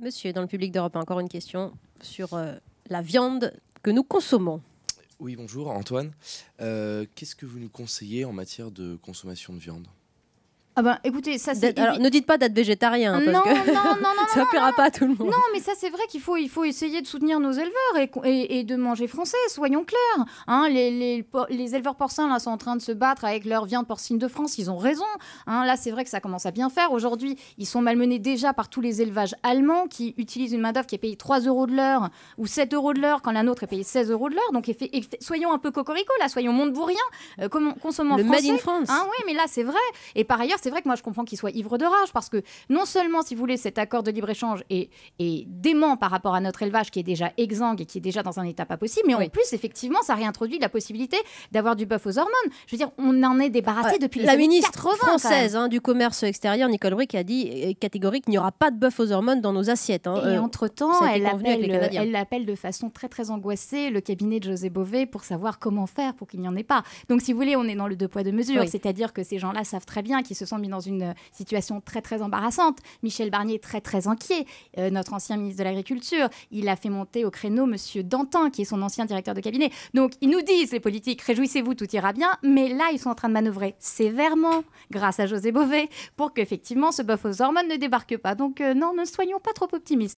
Monsieur, dans le public d'Europe, encore une question sur euh, la viande que nous consommons. Oui, bonjour Antoine. Euh, qu'est-ce que vous nous conseillez en matière de consommation de viande ah ben, écoutez, ça c'est. Alors, ne dites pas d'être végétarien. Parce non, que... non, non, non, Ça plaira pas à tout le monde. Non, mais ça c'est vrai qu'il faut, il faut essayer de soutenir nos éleveurs et, et, de manger français, soyons clairs. Hein, les, éleveurs porcins là sont en train de se battre avec leur viande porcine de France, ils ont raison. Hein, là, c'est vrai que ça commence à bien faire. Aujourd'hui, ils sont malmenés déjà par tous les élevages allemands qui utilisent une main-d'œuvre qui est payée 3 euros de l'heure ou 7 euros de l'heure quand la nôtre est payée 16 euros de l'heure. Donc, soyons un peu cocorico là, soyons monde euh, consommons le français. Made in France. Hein, oui, mais là c'est vrai. Et par ailleurs, c'est c'est vrai que moi, je comprends qu'il soit ivre de rage parce que non seulement, si vous voulez, cet accord de libre-échange est, est dément par rapport à notre élevage qui est déjà exsangue et qui est déjà dans un état pas possible, mais en plus, effectivement, ça réintroduit la possibilité d'avoir du bœuf aux hormones. Je veux dire, on en est débarrassé depuis la ministre française hein, du commerce extérieur, Nicole Brick, a dit euh, catégorique qu'il n'y aura pas de bœuf aux hormones dans nos assiettes. Hein. Et euh, entre-temps, elle, l'appelle de façon très très angoissée le cabinet de José Bové pour savoir comment faire pour qu'il n'y en ait pas. Donc, si vous voulez, on est dans le deux poids deux mesures, c'est-à-dire que ces gens-là savent très bien qu'ils se mis dans une euh, situation très très embarrassante. Michel Barnier est très très inquiet, euh, notre ancien ministre de l'Agriculture. Il a fait monter au créneau Monsieur Dantin, qui est son ancien directeur de cabinet. Donc ils nous disent, les politiques, réjouissez-vous, tout ira bien. Mais là, ils sont en train de manœuvrer sévèrement, grâce à José Bové, pour qu'effectivement ce boeuf aux hormones ne débarque pas. Donc euh, non, ne soyons pas trop optimistes.